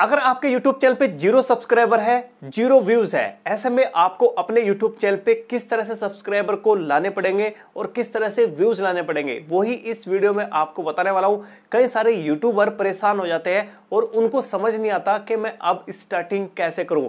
अगर आपके YouTube channel पे जीरो सब्सक्राइबर है जीरो व्यूज है ऐसे में आपको अपने YouTube चैनल पे किस तरह से सब्सक्राइबर को लाने पड़ेंगे और किस तरह से व्यूज लाने पड़ेंगे वही इस वीडियो में आपको बताने वाला हूँ कई सारे यूट्यूबर परेशान हो जाते हैं और उनको समझ नहीं आता कि मैं अब स्टार्टिंग कैसे करूँ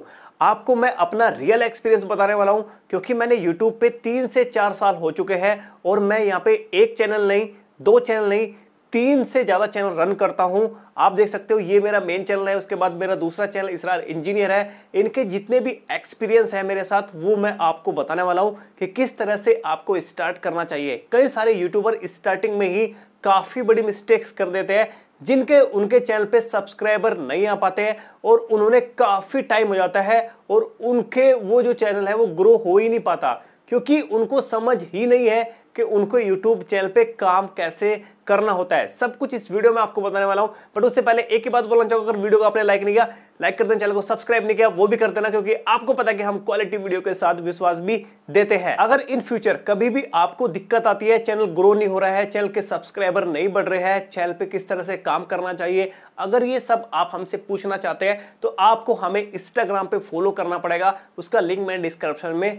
आपको मैं अपना रियल एक्सपीरियंस बताने वाला हूँ क्योंकि मैंने यूट्यूब पे तीन से चार साल हो चुके हैं और मैं यहाँ पे एक चैनल नहीं दो चैनल नहीं तीन से ज़्यादा चैनल रन करता हूं आप देख सकते हो ये मेरा मेन चैनल है उसके बाद मेरा दूसरा चैनल इसराइल इंजीनियर है इनके जितने भी एक्सपीरियंस है मेरे साथ वो मैं आपको बताने वाला हूं कि किस तरह से आपको स्टार्ट करना चाहिए कई सारे यूट्यूबर स्टार्टिंग में ही काफ़ी बड़ी मिस्टेक्स कर देते हैं जिनके उनके चैनल पे सब्सक्राइबर नहीं आ पाते हैं और उन्होंने काफ़ी टाइम हो जाता है और उनके वो जो चैनल है वो ग्रो हो ही नहीं पाता क्योंकि उनको समझ ही नहीं है कि उनको यूट्यूब चैनल पे काम कैसे करना होता है सब कुछ इस वीडियो में आपको बताने वाला हूँ बट उससे पहले एक ही बात बोलना चाहूंगा अगर वीडियो को आपने लाइक नहीं किया लाइक कर देना चैनल को सब्सक्राइब नहीं किया वो भी कर देना क्योंकि आपको पता है कि हम क्वालिटी वीडियो के साथ विश्वास भी देते हैं अगर इन फ्यूचर कभी भी आपको दिक्कत आती है चैनल ग्रो नहीं हो रहा है चैनल के सब्सक्राइबर नहीं बढ़ रहे हैं चैनल पर किस तरह से काम करना चाहिए अगर ये सब आप हमसे पूछना चाहते हैं तो आपको हमें इंस्टाग्राम पे फॉलो करना पड़ेगा उसका लिंक मैं डिस्क्रिप्शन में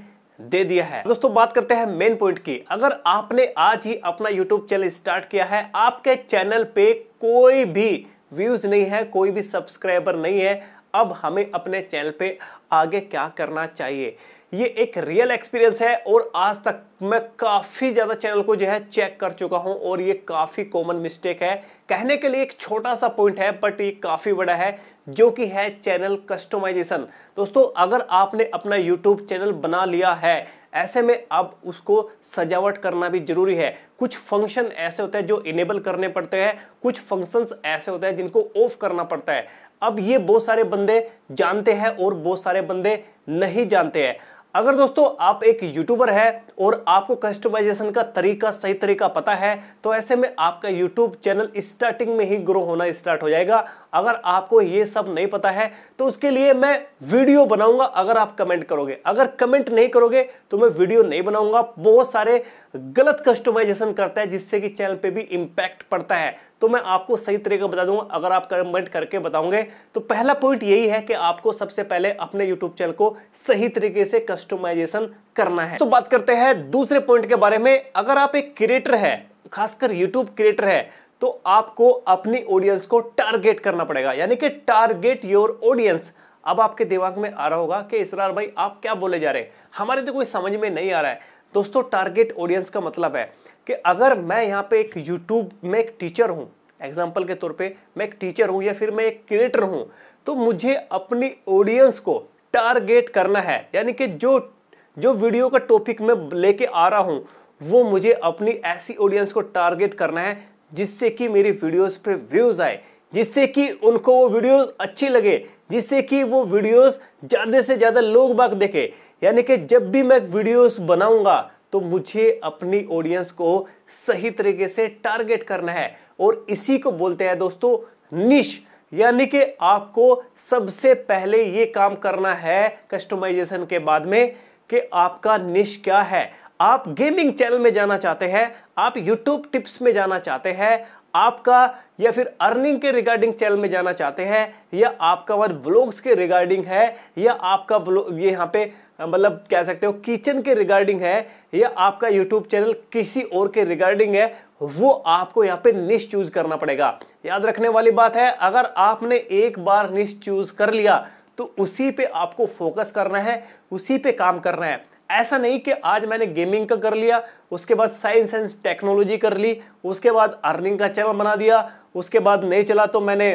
दे दिया है दोस्तों बात करते हैं मेन पॉइंट की अगर आपने आज ही अपना यूट्यूब चैनल स्टार्ट किया है आपके चैनल पे कोई भी व्यूज नहीं है कोई भी सब्सक्राइबर नहीं है अब हमें अपने चैनल पे आगे क्या करना चाहिए ये एक रियल एक्सपीरियंस है और आज तक मैं काफ़ी ज़्यादा चैनल को जो है चेक कर चुका हूँ और ये काफ़ी कॉमन मिस्टेक है कहने के लिए एक छोटा सा पॉइंट है बट ये काफ़ी बड़ा है जो कि है चैनल कस्टमाइजेशन दोस्तों अगर आपने अपना यूट्यूब चैनल बना लिया है ऐसे में अब उसको सजावट करना भी जरूरी है कुछ फंक्शन ऐसे होते हैं जो इनेबल करने पड़ते हैं कुछ फंक्शंस ऐसे होते हैं जिनको ऑफ करना पड़ता है अब ये बहुत सारे बंदे जानते हैं और बहुत सारे बंदे नहीं जानते हैं अगर दोस्तों आप एक यूट्यूबर है और आपको कस्टमाइजेशन का तरीका सही तरीका पता है तो ऐसे में आपका यूट्यूब चैनल स्टार्टिंग में ही ग्रो होना स्टार्ट हो जाएगा अगर आपको ये सब नहीं पता है तो उसके लिए मैं वीडियो बनाऊंगा अगर आप कमेंट करोगे अगर कमेंट नहीं करोगे तो मैं वीडियो नहीं बनाऊंगा बहुत सारे गलत कस्टमाइजेशन करता है जिससे कि चैनल पे भी इम्पैक्ट पड़ता है तो मैं आपको सही तरीके बता दूंगा अगर आप कमेंट करके बताओगे तो पहला पॉइंट यही है कि आपको सबसे पहले अपने यूट्यूब चैनल को सही तरीके से कस्टमाइजेशन करना है तो बात करते हैं दूसरे पॉइंट के बारे में अगर आप एक क्रिएटर है खासकर यूट्यूब क्रिएटर है तो आपको अपनी ऑडियंस को टारगेट करना पड़ेगा यानी कि टारगेट योर ऑडियंस अब आपके दिमाग में आ रहा होगा कि इसरार भाई आप क्या बोले जा रहे हैं हमारे तो कोई समझ में नहीं आ रहा है दोस्तों टारगेट ऑडियंस का मतलब है कि अगर मैं यहाँ पे एक यूट्यूब में एक टीचर हूँ एग्जाम्पल के तौर पे मैं एक टीचर हूँ या फिर मैं एक क्रिएटर हूँ तो मुझे अपनी ऑडियंस को टारगेट करना है यानी कि जो जो वीडियो का टॉपिक मैं लेके आ रहा हूँ वो मुझे अपनी ऐसी ऑडियंस को टारगेट करना है जिससे कि मेरी वीडियोस पे व्यूज़ आए जिससे कि उनको वो वीडियोस अच्छी लगे जिससे कि वो वीडियोस ज़्यादा से ज़्यादा लोग बाग देखे यानी कि जब भी मैं वीडियोस बनाऊंगा तो मुझे अपनी ऑडियंस को सही तरीके से टारगेट करना है और इसी को बोलते हैं दोस्तों निश यानी कि आपको सबसे पहले ये काम करना है कस्टमाइजेशन के बाद में कि आपका निश क्या है आप गेमिंग चैनल में जाना चाहते हैं आप यूट्यूब टिप्स में जाना चाहते हैं आपका या फिर अर्निंग के रिगार्डिंग चैनल में जाना चाहते हैं या आपका वन ब्लॉग्स के रिगार्डिंग है या आपका ये यहाँ पे मतलब कह सकते हो किचन के रिगार्डिंग है या आपका यूट्यूब चैनल किसी और के रिगार्डिंग है वो आपको यहाँ पे निश चूज करना पड़ेगा याद रखने वाली बात है अगर आपने एक बार निश चूज कर लिया तो उसी पे आपको फोकस करना है उसी पे काम करना है ऐसा नहीं कि आज मैंने गेमिंग का कर लिया उसके बाद साइंस एंड टेक्नोलॉजी कर ली उसके बाद अर्निंग का चैनल बना दिया उसके बाद नहीं चला तो मैंने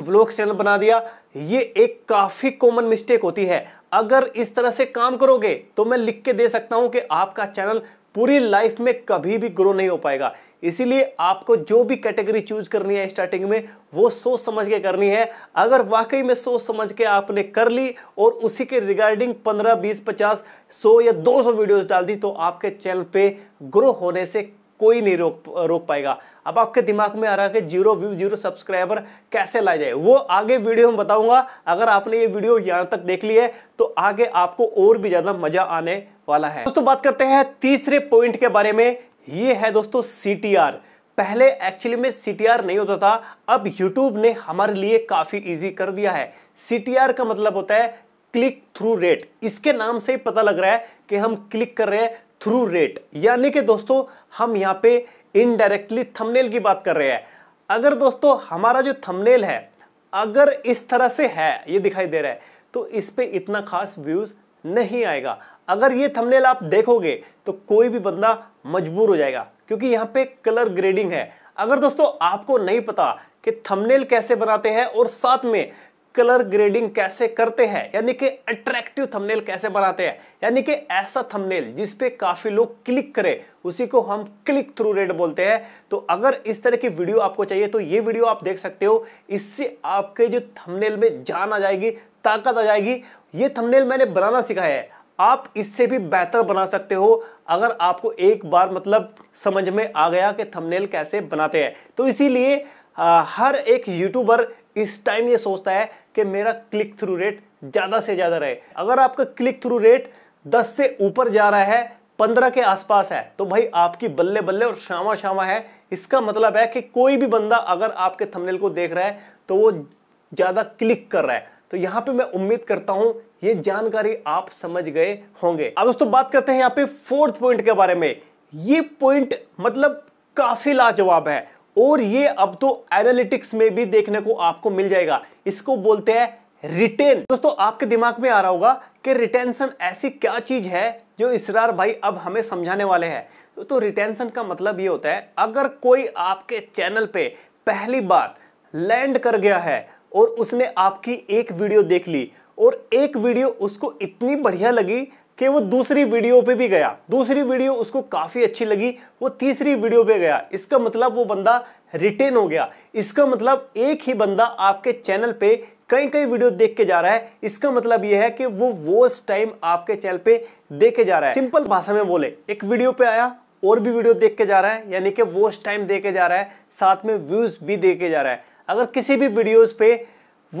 व्लॉग चैनल बना दिया ये एक काफ़ी कॉमन मिस्टेक होती है अगर इस तरह से काम करोगे तो मैं लिख के दे सकता हूं कि आपका चैनल पूरी लाइफ में कभी भी ग्रो नहीं हो पाएगा इसीलिए आपको जो भी कैटेगरी चूज करनी है स्टार्टिंग में वो सोच समझ के करनी है अगर वाकई में सोच समझ के आपने कर ली और उसी के रिगार्डिंग 15, 20, 50, 100 या 200 वीडियोस डाल दी तो आपके चैनल पे ग्रो होने से कोई नहीं रोक रोक पाएगा अब आपके दिमाग में आ रहा है कि जीरो व्यू जीरो सब्सक्राइबर कैसे लाया जाए वो आगे वीडियो में बताऊंगा अगर आपने ये वीडियो यहां तक देख ली है तो आगे आपको और भी ज़्यादा मज़ा आने वाला है दोस्तों बात करते हैं तीसरे पॉइंट के बारे में ये है दोस्तों सी पहले एक्चुअली में सी नहीं होता था अब यूट्यूब ने हमारे लिए काफ़ी इजी कर दिया है सी का मतलब होता है क्लिक थ्रू रेट इसके नाम से ही पता लग रहा है कि हम क्लिक कर रहे हैं थ्रू रेट यानी कि दोस्तों हम यहाँ पे इनडायरेक्टली थंबनेल की बात कर रहे हैं अगर दोस्तों हमारा जो थंबनेल है अगर इस तरह से है ये दिखाई दे रहा है तो इस पर इतना खास व्यूज़ नहीं आएगा अगर ये थंबनेल आप देखोगे तो कोई भी बंदा मजबूर हो जाएगा क्योंकि यहाँ पे कलर ग्रेडिंग है अगर दोस्तों आपको नहीं पता कि थंबनेल कैसे बनाते हैं और साथ में कलर ग्रेडिंग कैसे करते हैं यानी कि अट्रैक्टिव थंबनेल कैसे बनाते हैं यानी कि ऐसा थंबनेल जिस पे काफ़ी लोग क्लिक करें उसी को हम क्लिक थ्रू रेट बोलते हैं तो अगर इस तरह की वीडियो आपको चाहिए तो ये वीडियो आप देख सकते हो इससे आपके जो थंबनेल में जान आ जाएगी ताकत आ जाएगी ये थंबनेल मैंने बनाना सिखाया है आप इससे भी बेहतर बना सकते हो अगर आपको एक बार मतलब समझ में आ गया कि थंबनेल कैसे बनाते हैं तो इसीलिए हर एक यूट्यूबर इस टाइम ये सोचता है कि मेरा क्लिक थ्रू रेट ज़्यादा से ज़्यादा रहे अगर आपका क्लिक थ्रू रेट 10 से ऊपर जा रहा है 15 के आसपास है तो भाई आपकी बल्ले बल्ले और शामा शामा है इसका मतलब है कि कोई भी बंदा अगर आपके थंबनेल को देख रहा है तो वो ज़्यादा क्लिक कर रहा है तो यहाँ पे मैं उम्मीद करता हूँ ये जानकारी आप समझ गए होंगे अब दोस्तों बात करते हैं यहाँ पे फोर्थ पॉइंट के बारे में ये पॉइंट मतलब काफ़ी लाजवाब है और ये अब तो एनालिटिक्स में भी देखने को आपको मिल जाएगा इसको बोलते हैं रिटेन दोस्तों आपके दिमाग में आ रहा होगा कि रिटेंशन ऐसी क्या चीज है जो इसरार भाई अब हमें समझाने वाले हैं तो रिटेंशन का मतलब ये होता है अगर कोई आपके चैनल पे पहली बार लैंड कर गया है और उसने आपकी एक वीडियो देख ली और एक वीडियो उसको इतनी बढ़िया लगी कि वो दूसरी वीडियो पे भी गया दूसरी वीडियो उसको काफ़ी अच्छी लगी वो तीसरी वीडियो पे गया इसका मतलब वो बंदा रिटेन हो गया इसका मतलब एक ही बंदा आपके चैनल पे कई कई वीडियो देख के जा रहा है इसका मतलब यह है कि वो वो टाइम आपके चैनल पे देखे जा रहा है सिंपल भाषा में बोले एक वीडियो पे आया और भी वीडियो देख के जा रहा है यानी कि वो टाइम दे के जा रहा है साथ में व्यूज भी दे के जा रहा है अगर किसी भी वीडियोज पे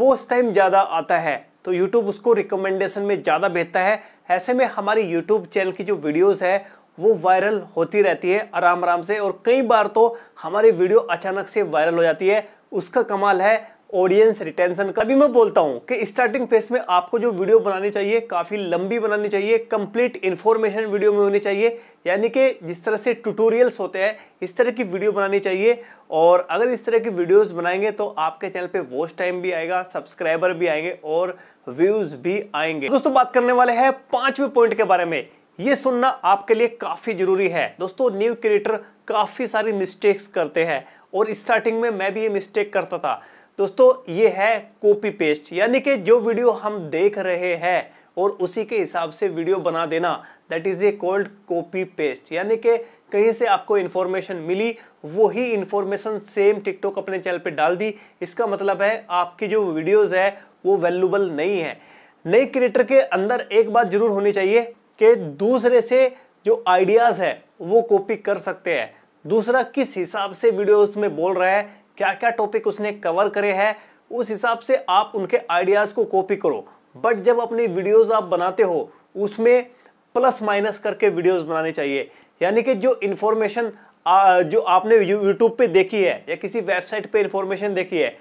वो टाइम ज़्यादा आता है तो यूट्यूब उसको रिकमेंडेशन में ज़्यादा भेजता है ऐसे में हमारी यूट्यूब चैनल की जो वीडियोज़ है वो वायरल होती रहती है आराम आराम से और कई बार तो हमारी वीडियो अचानक से वायरल हो जाती है उसका कमाल है ऑडियंस रिटेंशन का अभी मैं बोलता हूँ कि स्टार्टिंग फेस में आपको जो वीडियो बनानी चाहिए काफ़ी लंबी बनानी चाहिए कंप्लीट इन्फॉर्मेशन वीडियो में होनी चाहिए यानी कि जिस तरह से ट्यूटोरियल्स होते हैं इस तरह की वीडियो बनानी चाहिए और अगर इस तरह की वीडियोस बनाएंगे तो आपके चैनल पे वॉच टाइम भी आएगा सब्सक्राइबर भी आएंगे और व्यूज़ भी आएंगे दोस्तों बात करने वाले हैं पाँचवें पॉइंट के बारे में ये सुनना आपके लिए काफ़ी ज़रूरी है दोस्तों न्यू क्रिएटर काफ़ी सारी मिस्टेक्स करते हैं और स्टार्टिंग में मैं भी ये मिस्टेक करता था दोस्तों ये है कॉपी पेस्ट यानी कि जो वीडियो हम देख रहे हैं और उसी के हिसाब से वीडियो बना देना that is a cold copy paste यानी कि कहीं से आपको इन्फॉर्मेशन मिली वही इन्फॉर्मेशन सेम टिकटॉक अपने चैनल पे डाल दी इसका मतलब है आपकी जो वीडियोस है वो वैल्यूबल नहीं है नए क्रिएटर के अंदर एक बात जरूर होनी चाहिए कि दूसरे से जो आइडियाज़ है वो कॉपी कर सकते हैं दूसरा किस हिसाब से वीडियो उसमें बोल रहा है क्या क्या टॉपिक उसने कवर करे हैं उस हिसाब से आप उनके आइडियाज़ को कॉपी करो बट जब अपनी वीडियोस आप बनाते हो उसमें प्लस माइनस करके वीडियोस बनानी चाहिए यानी कि जो इन्फॉर्मेशन जो आपने यूट्यूब पे देखी है या किसी वेबसाइट पे इन्फॉर्मेशन देखी है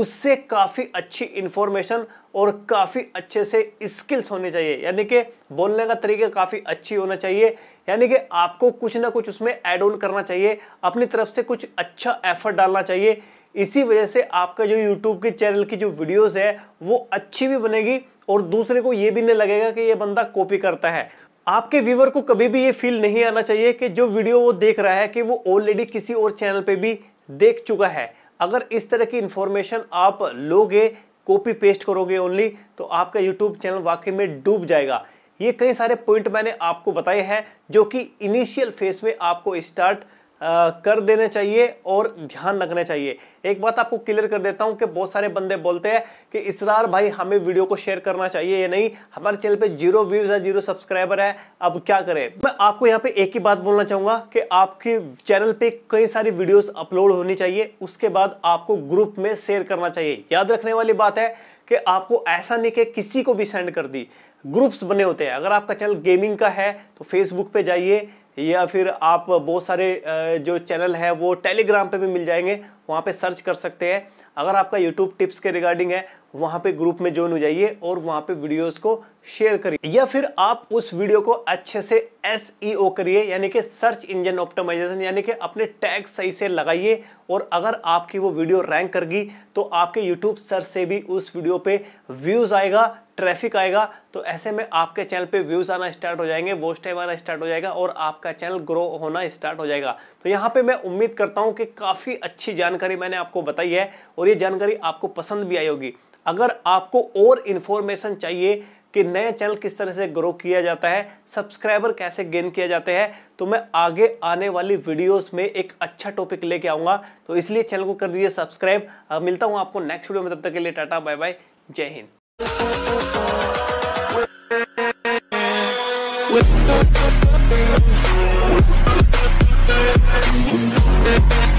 उससे काफ़ी अच्छी इन्फॉर्मेशन और काफ़ी अच्छे से स्किल्स होने चाहिए यानी कि बोलने का तरीका काफ़ी अच्छी होना चाहिए यानी कि आपको कुछ ना कुछ उसमें ऐड ऑन करना चाहिए अपनी तरफ से कुछ अच्छा एफर्ट डालना चाहिए इसी वजह से आपका जो यूट्यूब के चैनल की जो वीडियोज़ है वो अच्छी भी बनेगी और दूसरे को ये भी नहीं लगेगा कि ये बंदा कॉपी करता है आपके व्यूवर को कभी भी ये फील नहीं आना चाहिए कि जो वीडियो वो देख रहा है कि वो ऑलरेडी किसी और चैनल पे भी देख चुका है अगर इस तरह की इन्फॉर्मेशन आप लोगे कॉपी पेस्ट करोगे ओनली तो आपका यूट्यूब चैनल वाकई में डूब जाएगा ये कई सारे पॉइंट मैंने आपको बताए हैं जो कि इनिशियल फेज में आपको स्टार्ट कर देने चाहिए और ध्यान रखने चाहिए एक बात आपको क्लियर कर देता हूँ कि बहुत सारे बंदे बोलते हैं कि इसरार भाई हमें वीडियो को शेयर करना चाहिए या नहीं हमारे चैनल पे जीरो व्यूज है जीरो सब्सक्राइबर है अब क्या करें मैं आपको यहाँ पे एक ही बात बोलना चाहूंगा कि आपके चैनल पे कई सारी वीडियोस अपलोड होनी चाहिए उसके बाद आपको ग्रुप में शेयर करना चाहिए याद रखने वाली बात है कि आपको ऐसा नहीं कि किसी को भी सेंड कर दी ग्रुप्स बने होते हैं अगर आपका चैनल गेमिंग का है तो फेसबुक पे जाइए या फिर आप बहुत सारे जो चैनल हैं वो टेलीग्राम पे भी मिल जाएंगे वहाँ पे सर्च कर सकते हैं अगर आपका यूट्यूब टिप्स के रिगार्डिंग है वहाँ पे ग्रुप में ज्वाइन हो जाइए और वहाँ पे वीडियोस को शेयर करिए या फिर आप उस वीडियो को अच्छे से एस e करिए यानी कि सर्च इंजन ऑप्टिमाइजेशन यानी कि अपने टैग सही से लगाइए और अगर आपकी वो वीडियो रैंक करगी तो आपके यूट्यूब सर्च से भी उस वीडियो पे व्यूज़ आएगा ट्रैफिक आएगा तो ऐसे में आपके चैनल पे व्यूज़ आना स्टार्ट हो जाएंगे वॉच टाइम आना स्टार्ट हो जाएगा और आपका चैनल ग्रो होना स्टार्ट हो जाएगा तो यहाँ पे मैं उम्मीद करता हूँ कि काफ़ी अच्छी जान जानकारी मैंने आपको बताई है और ये जानकारी आपको पसंद भी आई होगी अगर आपको और इन्फॉर्मेशन चाहिए कि नए चैनल किस तरह से ग्रो किया जाता है सब्सक्राइबर कैसे गेन किया जाते हैं तो मैं आगे आने वाली वीडियोस में एक अच्छा टॉपिक लेके आऊँगा तो इसलिए चैनल को कर दीजिए सब्सक्राइब मिलता हूँ आपको नेक्स्ट वीडियो में तब तक के लिए टाटा बाय बाय जय हिंद